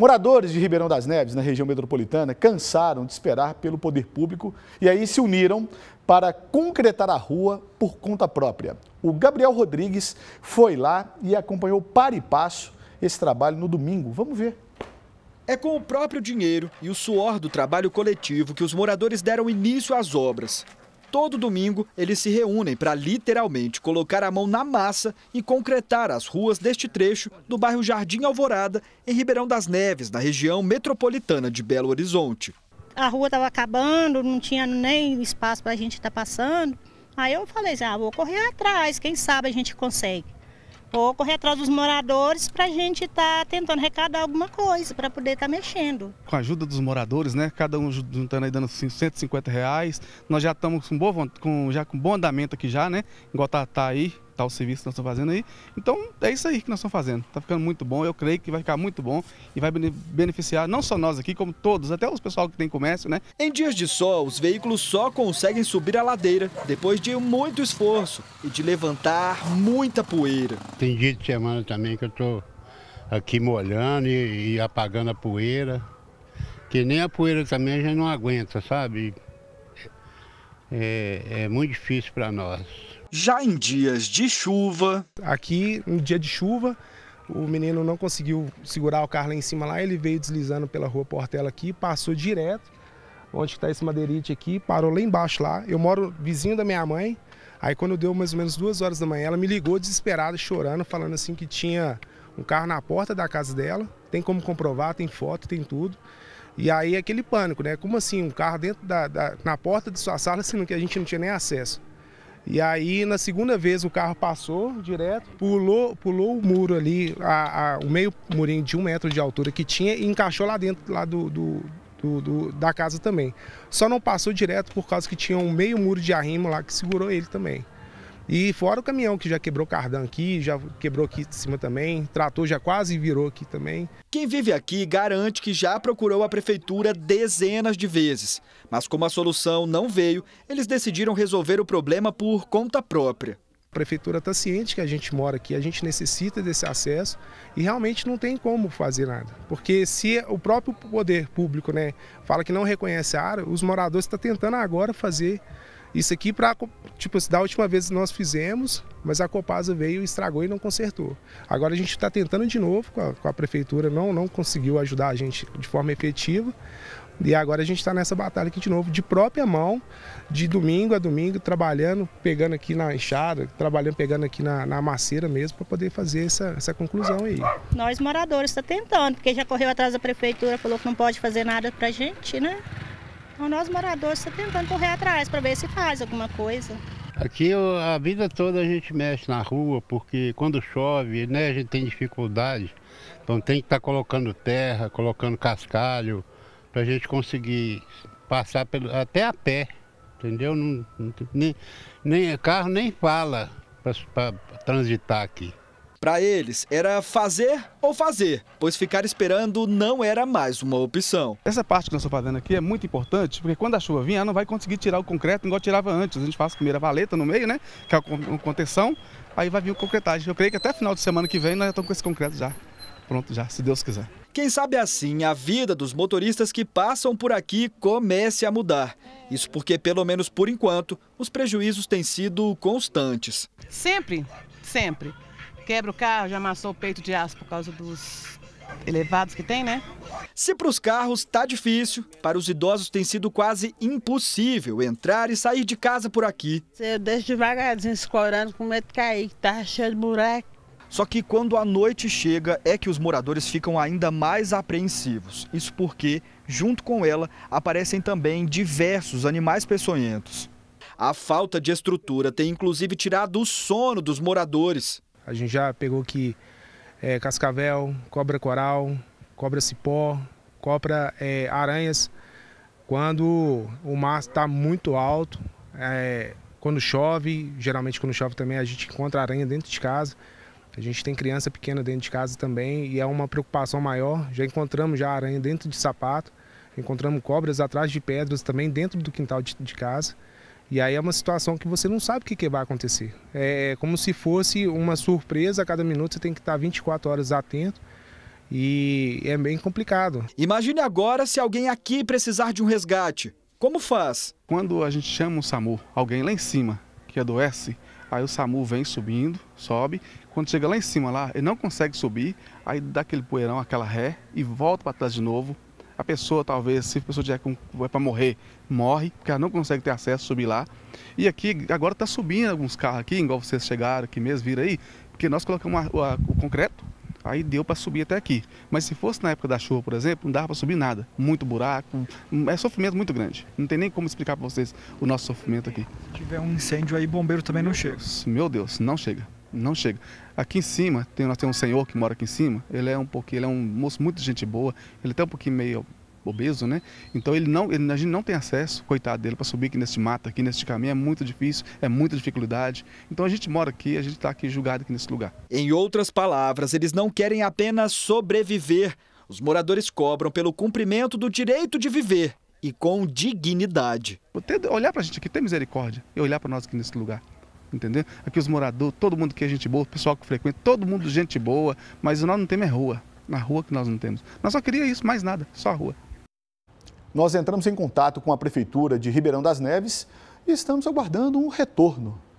Moradores de Ribeirão das Neves, na região metropolitana, cansaram de esperar pelo poder público e aí se uniram para concretar a rua por conta própria. O Gabriel Rodrigues foi lá e acompanhou para e passo esse trabalho no domingo. Vamos ver. É com o próprio dinheiro e o suor do trabalho coletivo que os moradores deram início às obras. Todo domingo, eles se reúnem para literalmente colocar a mão na massa e concretar as ruas deste trecho do bairro Jardim Alvorada, em Ribeirão das Neves, na região metropolitana de Belo Horizonte. A rua estava acabando, não tinha nem espaço para a gente estar tá passando. Aí eu falei, assim, ah, vou correr atrás, quem sabe a gente consegue. Vou correr atrás dos moradores para a gente estar tá tentando arrecadar alguma coisa, para poder estar tá mexendo. Com a ajuda dos moradores, né? Cada um juntando aí dando 150 reais. Nós já estamos com, bom, com, já com bom andamento aqui já, né? Igual tá, tá aí, tal serviço que nós estamos fazendo aí. Então é isso aí que nós estamos fazendo. Está ficando muito bom, eu creio que vai ficar muito bom e vai beneficiar não só nós aqui, como todos, até os pessoal que tem comércio, né? Em dias de sol, os veículos só conseguem subir a ladeira depois de muito esforço e de levantar muita poeira. Tem dia de semana também que eu estou aqui molhando e, e apagando a poeira. Que nem a poeira também a gente não aguenta, sabe? É, é, muito difícil para nós. Já em dias de chuva. Aqui, um dia de chuva, o menino não conseguiu segurar o carro lá em cima lá, ele veio deslizando pela rua Portela aqui, passou direto, onde está esse madeirite aqui, parou lá embaixo lá. Eu moro vizinho da minha mãe. Aí quando deu mais ou menos duas horas da manhã, ela me ligou desesperada, chorando, falando assim que tinha um carro na porta da casa dela. Tem como comprovar, tem foto, tem tudo. E aí aquele pânico, né? Como assim, um carro dentro da, da na porta de sua sala, sendo que a gente não tinha nem acesso. E aí, na segunda vez, o carro passou direto, pulou, pulou o muro ali, a, a, o meio murinho de um metro de altura que tinha e encaixou lá dentro lá do, do, do, do da casa também. Só não passou direto por causa que tinha um meio muro de arrimo lá que segurou ele também. E fora o caminhão que já quebrou cardan aqui, já quebrou aqui de cima também, trator já quase virou aqui também. Quem vive aqui garante que já procurou a prefeitura dezenas de vezes, mas como a solução não veio, eles decidiram resolver o problema por conta própria. A prefeitura está ciente que a gente mora aqui, a gente necessita desse acesso e realmente não tem como fazer nada. Porque se o próprio poder público né, fala que não reconhece a área, os moradores estão tá tentando agora fazer isso aqui, para tipo, assim, da última vez nós fizemos, mas a Copasa veio, estragou e não consertou. Agora a gente está tentando de novo com a, com a, prefeitura, não, não conseguiu ajudar a gente de forma efetiva. E agora a gente está nessa batalha aqui de novo, de própria mão, de domingo a domingo, trabalhando, pegando aqui na enxada, trabalhando, pegando aqui na, na maceira mesmo, para poder fazer essa, essa conclusão aí. Nós moradores está tentando, porque já correu atrás da prefeitura, falou que não pode fazer nada para gente, né? Nós moradores estamos tentando correr atrás para ver se faz alguma coisa. Aqui a vida toda a gente mexe na rua, porque quando chove, né, a gente tem dificuldade. Então tem que estar tá colocando terra, colocando cascalho, para a gente conseguir passar pelo, até a pé, entendeu? Não, nem, nem carro nem fala para transitar aqui. Para eles, era fazer ou fazer, pois ficar esperando não era mais uma opção. Essa parte que nós estamos fazendo aqui é muito importante, porque quando a chuva vir, ela não vai conseguir tirar o concreto igual tirava antes. A gente faz primeiro a valeta no meio, né, que é a contenção, aí vai vir o concretagem. Eu creio que até final de semana que vem nós já estamos com esse concreto já pronto já, se Deus quiser. Quem sabe assim a vida dos motoristas que passam por aqui comece a mudar. Isso porque, pelo menos por enquanto, os prejuízos têm sido constantes. Sempre, sempre quebra o carro, já amassou o peito de aço por causa dos elevados que tem, né? Se para os carros está difícil, para os idosos tem sido quase impossível entrar e sair de casa por aqui. Eu deixo devagarzinho escorando com medo de cair, que tá cheio de buraco. Só que quando a noite chega é que os moradores ficam ainda mais apreensivos. Isso porque, junto com ela, aparecem também diversos animais peçonhentos. A falta de estrutura tem inclusive tirado o sono dos moradores. A gente já pegou aqui é, cascavel, cobra coral, cobra cipó, cobra é, aranhas. Quando o mar está muito alto, é, quando chove, geralmente quando chove também a gente encontra aranha dentro de casa. A gente tem criança pequena dentro de casa também e é uma preocupação maior. Já encontramos já aranha dentro de sapato, encontramos cobras atrás de pedras também dentro do quintal de, de casa. E aí é uma situação que você não sabe o que, que vai acontecer. É como se fosse uma surpresa a cada minuto, você tem que estar 24 horas atento. E é bem complicado. Imagine agora se alguém aqui precisar de um resgate. Como faz? Quando a gente chama o SAMU, alguém lá em cima que adoece, aí o SAMU vem subindo, sobe. Quando chega lá em cima, lá, ele não consegue subir, aí dá aquele poeirão, aquela ré e volta para trás de novo, a pessoa talvez, se a pessoa tiver com, vai é para morrer, morre, porque ela não consegue ter acesso, subir lá. E aqui, agora está subindo alguns carros aqui, igual vocês chegaram aqui mesmo, viram aí, porque nós colocamos a, a, o concreto, aí deu para subir até aqui. Mas se fosse na época da chuva, por exemplo, não dava para subir nada. Muito buraco, é sofrimento muito grande. Não tem nem como explicar para vocês o nosso sofrimento aqui. Se tiver um incêndio aí, bombeiro também não chega. meu Deus, não chega não chega. Aqui em cima, tem, nós temos um senhor que mora aqui em cima, ele é um pouquinho, ele é um moço muito gente boa, ele até tá um pouquinho meio obeso, né? Então ele não, ele, a gente não tem acesso, coitado dele, para subir aqui neste mato, aqui neste caminho, é muito difícil, é muita dificuldade. Então a gente mora aqui, a gente está aqui julgado aqui nesse lugar. Em outras palavras, eles não querem apenas sobreviver. Os moradores cobram pelo cumprimento do direito de viver e com dignidade. olhar para a gente aqui, ter misericórdia e olhar para nós aqui nesse lugar entendeu? Aqui os moradores, todo mundo que é gente boa, o pessoal que frequenta, todo mundo gente boa, mas nós não temos é rua. Na rua que nós não temos. Nós só queria isso, mais nada, só a rua. Nós entramos em contato com a Prefeitura de Ribeirão das Neves e estamos aguardando um retorno.